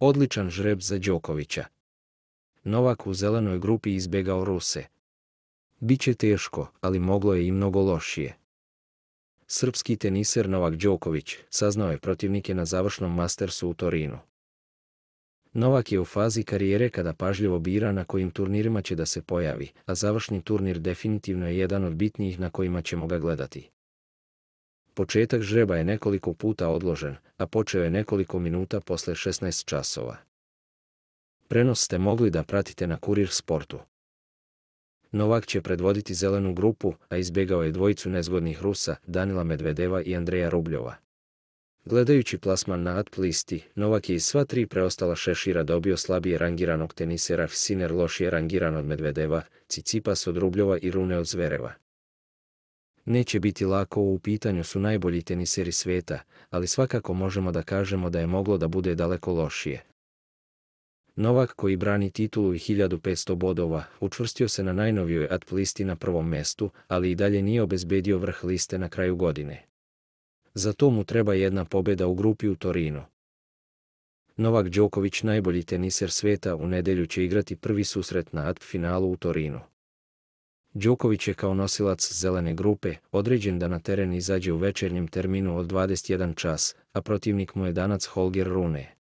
odličan žreb za Đokovića. Novak u zelenoj grupi izbjegao Ruse. Biće teško, ali moglo je i mnogo lošije. Srpski teniser Novak Đoković saznao je protivnike na završnom mastersu u Torinu. Novak je u fazi karijere kada pažljivo bira na kojim turnirima će da se pojavi, a završni turnir definitivno je jedan od bitnijih na kojima ćemo ga gledati. Početak žreba je nekoliko puta odložen, a počeo je nekoliko minuta posle 16 časova. Prenos ste mogli da pratite na Kurir Sportu. Novak će predvoditi zelenu grupu, a izbjegao je dvojicu nezgodnih Rusa, Danila Medvedeva i Andreja Rubljova. Gledajući plasman na at listi, Novak je iz sva tri preostala šešira dobio slabije rangiranog tenisera Siner lošije rangiran od Medvedeva, Cicipas od Rubljova i Rune od Zvereva. Neće biti lako, u pitanju su najbolji teniseri svijeta, ali svakako možemo da kažemo da je moglo da bude daleko lošije. Novak koji brani titulu i 1500 bodova, učvrstio se na najnovijoj ATP listi na prvom mestu, ali i dalje nije obezbedio vrh liste na kraju godine. Za to mu treba jedna pobjeda u grupi u Torinu. Novak Đoković najbolji teniser svijeta u nedjelju će igrati prvi susret na ATP finalu u Torinu. Đuković je kao nosilac zelene grupe određen da na teren izađe u večernjem terminu od 21 čas, a protivnik mu je danac Holger Rune.